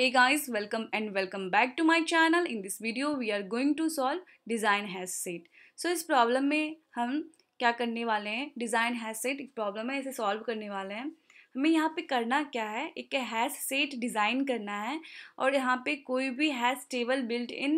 Hey guys, welcome and welcome back to my channel in this video we are going to solve design hash set so इस problem में हम क्या करने वाले हैं design hash set एक problem है इसे सॉल्व करने वाले हैं हमें यहाँ पे करना क्या है एक हैज सेट डिज़ाइन करना है और यहाँ पे कोई भी hash table built in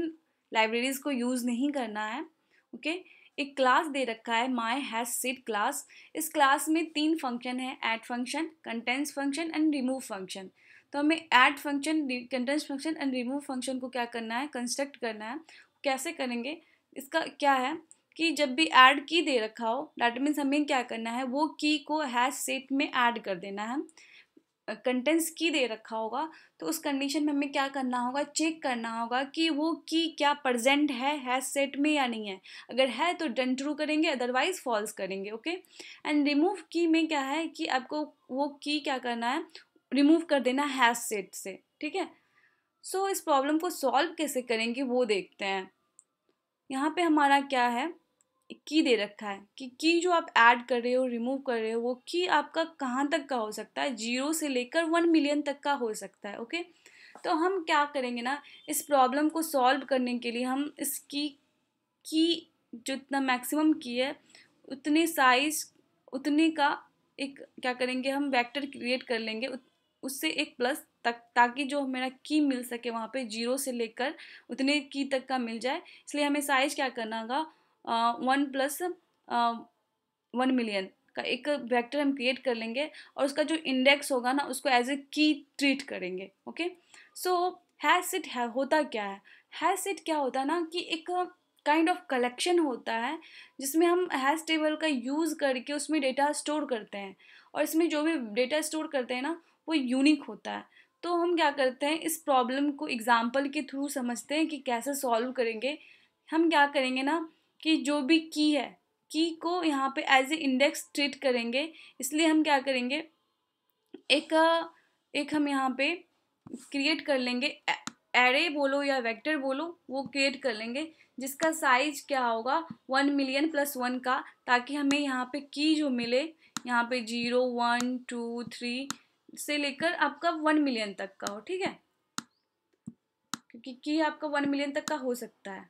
libraries को यूज़ नहीं करना है ओके okay? एक क्लास दे रखा है माई हैज सिट क्लास इस क्लास में तीन फंक्शन है add function contains function and remove function तो हमें add function contains function and remove function को क्या करना है कंस्ट्रक्ट करना है कैसे करेंगे इसका क्या है कि जब भी ऐड की दे रखा हो डैट मीन्स हमें क्या करना है वो की को हैज सेट में ऐड कर देना है कंटेंट्स की दे रखा होगा तो उस कंडीशन में हमें क्या करना होगा चेक करना होगा कि वो की क्या प्रजेंट है हैज सेट में या नहीं है अगर है तो डन ट्रू करेंगे अदरवाइज फॉल्स करेंगे ओके एंड रिमूव की में क्या है कि आपको वो की क्या करना है रिमूव कर देना हैज सेट से ठीक है सो so, इस प्रॉब्लम को सॉल्व कैसे करेंगे वो देखते हैं यहाँ पे हमारा क्या है की दे रखा है कि की जो आप ऐड कर रहे हो रिमूव कर रहे हो वो की आपका कहाँ तक का हो सकता है जीरो से लेकर वन मिलियन तक का हो सकता है ओके तो हम क्या करेंगे ना इस प्रॉब्लम को सॉल्व करने के लिए हम इसकी की की जितना मैक्सिमम की है उतने साइज उतने का एक क्या करेंगे हम वेक्टर क्रिएट कर लेंगे उससे एक प्लस तक ताकि जो मेरा की मिल सके वहाँ पे जीरो से लेकर उतने की तक का मिल जाए इसलिए हमें साइज क्या करना होगा वन प्लस वन मिलियन का एक वेक्टर हम क्रिएट कर लेंगे और उसका जो इंडेक्स होगा ना उसको एज ए की ट्रीट करेंगे ओके सो हैज इट है होता क्या है हैज इट क्या होता है ना कि एक काइंड ऑफ कलेक्शन होता है जिसमें हम हैज टेबल का यूज़ करके उसमें डेटा स्टोर करते हैं और इसमें जो भी डेटा स्टोर करते हैं ना वो यूनिक होता है तो हम क्या करते हैं इस प्रॉब्लम को एग्ज़ाम्पल के थ्रू समझते हैं कि कैसे सॉल्व करेंगे हम क्या करेंगे ना कि जो भी की है की को यहाँ पे एज ए इंडेक्स ट्रीट करेंगे इसलिए हम क्या करेंगे एक एक हम यहाँ पे क्रिएट कर लेंगे एरे बोलो या वेक्टर बोलो वो क्रिएट कर लेंगे जिसका साइज क्या होगा वन मिलियन प्लस वन का ताकि हमें यहाँ पे की जो मिले यहाँ पे जीरो वन टू थ्री से लेकर आपका वन मिलियन तक का हो ठीक है क्योंकि की आपका वन मिलियन तक का हो सकता है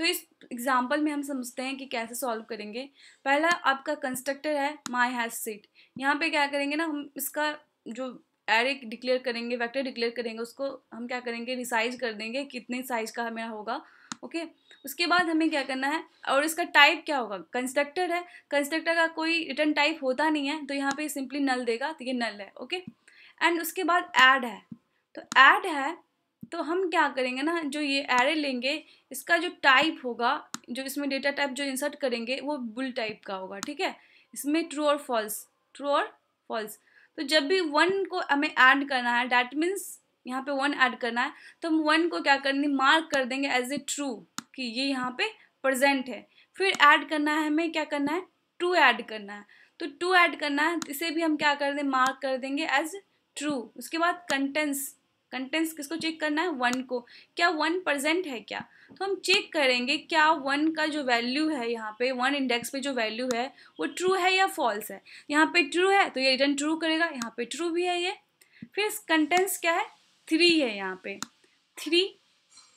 तो इस एग्जाम्पल में हम समझते हैं कि कैसे सॉल्व करेंगे पहला आपका कंस्ट्रक्टर है माई हैज सीट यहाँ पे क्या करेंगे ना हम इसका जो एरे डिक्लेयर करेंगे वेक्टर डिक्लेयर करेंगे उसको हम क्या करेंगे रिसाइज कर देंगे कितने साइज का हमें होगा ओके okay? उसके बाद हमें क्या करना है और इसका टाइप क्या होगा कंस्ट्रक्टर है कंस्ट्रक्टर का कोई रिटर्न टाइप होता नहीं है तो यहाँ पे सिंपली नल देगा तो ये नल है ओके okay? एंड उसके बाद ऐड है तो ऐड है तो हम क्या करेंगे ना जो ये एरे लेंगे इसका जो टाइप होगा जो इसमें डेटा टाइप जो इंसर्ट करेंगे वो बुल टाइप का होगा ठीक है इसमें ट्रू और फॉल्स ट्रू और फॉल्स तो जब भी वन को हमें ऐड करना है डैट मीन्स यहाँ पे वन ऐड करना है तो हम वन को क्या करेंगे मार्क कर देंगे एज ए ट्रू कि ये यहाँ पे प्रजेंट है फिर ऐड करना है हमें क्या करना है टू ऐड करना है तो टू ऐड करना है इसे भी हम क्या कर दें मार्क कर देंगे एज ट्रू उसके बाद कंटेंट्स कंटेंट्स किसको चेक करना है वन को क्या वन प्रजेंट है क्या तो हम चेक करेंगे क्या वन का जो वैल्यू है यहाँ पे वन इंडेक्स पे जो वैल्यू है वो ट्रू है या फॉल्स है यहाँ पे ट्रू है तो ये रिटर्न ट्रू करेगा यहाँ पे ट्रू भी है ये फिर कंटेंट्स क्या है थ्री है यहाँ पे थ्री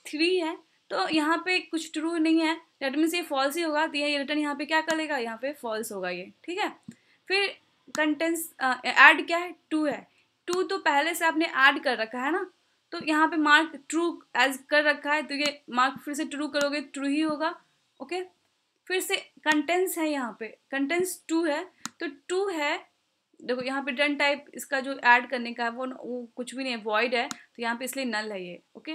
थ्री है तो यहाँ पे कुछ ट्रू नहीं है डेट मीन्स ये फॉल्स ही होगा तो ये रिटर्न यहाँ पे क्या करेगा यहाँ पे फॉल्स होगा ये ठीक है फिर कंटेंट्स एड क्या है टू है टू तो पहले से आपने ऐड कर रखा है ना तो यहाँ पे मार्क ट्रू एज कर रखा है तो ये मार्क फिर से ट्रू करोगे ट्रू ही होगा ओके फिर से कंटेंस है यहाँ पे कंटेंस टू है तो टू है देखो यहाँ पे डन टाइप इसका जो ऐड करने का है वो, वो कुछ भी नहीं है वॉइड है तो यहाँ पे इसलिए नल है ये ओके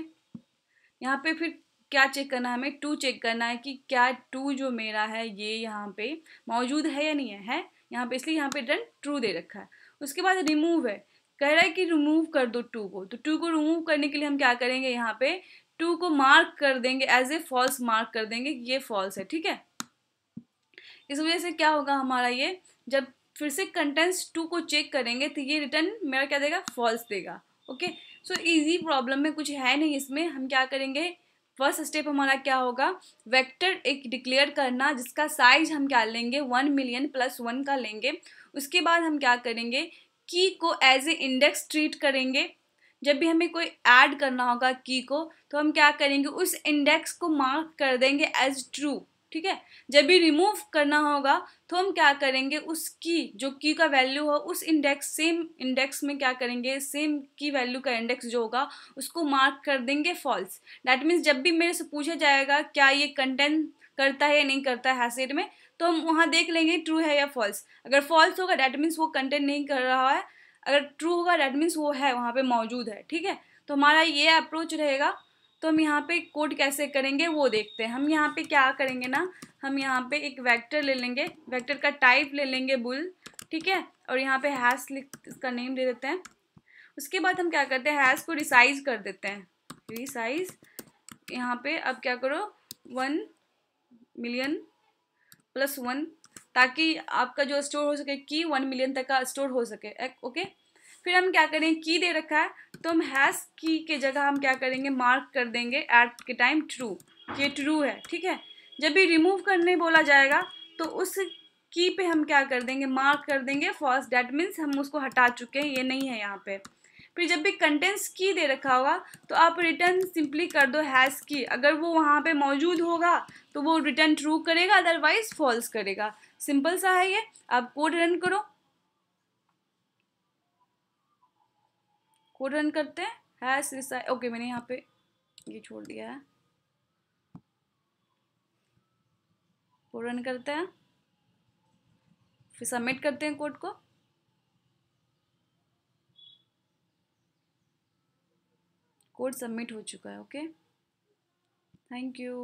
यहाँ पे फिर क्या चेक करना है हमें टू चेक करना है कि क्या टू जो मेरा है ये यहाँ पे मौजूद है या नहीं है है यहाँ पे इसलिए यहाँ पे डन ट्रू दे रखा है उसके बाद रिमूव है कह रहा है कि रिमूव कर दो टू को तो टू को रिमूव करने के लिए हम क्या करेंगे यहाँ पे टू को मार्क कर देंगे एज ए फॉल्स मार्क कर देंगे कि ये फॉल्स है ठीक है इस वजह से क्या होगा हमारा ये जब फिर से कंटेंट्स टू को चेक करेंगे तो ये रिटर्न मेरा क्या देगा फॉल्स देगा ओके सो इजी प्रॉब्लम में कुछ है नहीं इसमें हम क्या करेंगे फर्स्ट स्टेप हमारा क्या होगा वेक्टर एक डिक्लेयर करना जिसका साइज हम क्या लेंगे वन मिलियन प्लस वन का लेंगे उसके बाद हम क्या करेंगे की को एज ए इंडेक्स ट्रीट करेंगे जब भी हमें कोई ऐड करना होगा की को तो हम क्या करेंगे उस इंडेक्स को मार्क कर देंगे एज ट्रू ठीक है जब भी रिमूव करना होगा तो हम क्या करेंगे उस की जो की का वैल्यू हो उस इंडेक्स सेम इंडेक्स में क्या करेंगे सेम की वैल्यू का इंडेक्स जो होगा उसको मार्क कर देंगे फॉल्स डैट मीन्स जब भी मेरे से पूछा जाएगा क्या ये कंटेंट करता है या नहीं करता है हैसेड में तो हम वहाँ देख लेंगे ट्रू है या फॉल्स अगर फॉल्स होगा डैट मीन्स वो कंटेंट नहीं कर रहा है अगर ट्रू होगा डैट मीन्स वो है वहाँ पे मौजूद है ठीक है तो हमारा ये अप्रोच रहेगा तो हम यहाँ पे कोड कैसे करेंगे वो देखते हैं हम यहाँ पे क्या करेंगे ना हम यहाँ पे एक वेक्टर ले लेंगे वेक्टर का टाइप ले लेंगे बुल ठीक है और यहाँ पे हैस लिख इसका नेम दे देते हैं उसके बाद हम क्या करते हैं हैस को रिसाइज कर देते हैं रिसाइज यहाँ पे अब क्या करो वन मिलियन प्लस वन ताकि आपका जो स्टोर हो सके की वन मिलियन तक का स्टोर हो सके ओके फिर हम क्या करें की दे रखा है तो हम हैस की के जगह हम क्या करेंगे मार्क कर देंगे एट के टाइम ट्रू ये ट्रू है ठीक है जब भी रिमूव करने बोला जाएगा तो उस की पे हम क्या कर देंगे मार्क कर देंगे फॉल्स डैट मीन्स हम उसको हटा चुके हैं ये नहीं है यहाँ पे फिर जब भी कंटेंट्स की दे रखा होगा तो आप रिटर्न सिंपली कर दो हैज़ की अगर वो वहाँ पे मौजूद होगा तो वो रिटर्न ट्रू करेगा अदरवाइज फॉल्स करेगा सिंपल सा है ये आप कोड रन करो कोड रन करते हैं हैश ओके मैंने यहाँ पे ये छोड़ दिया है कोड रन करते हैं फिर सबमिट करते हैं कोड को कोड सबमिट हो चुका है ओके थैंक यू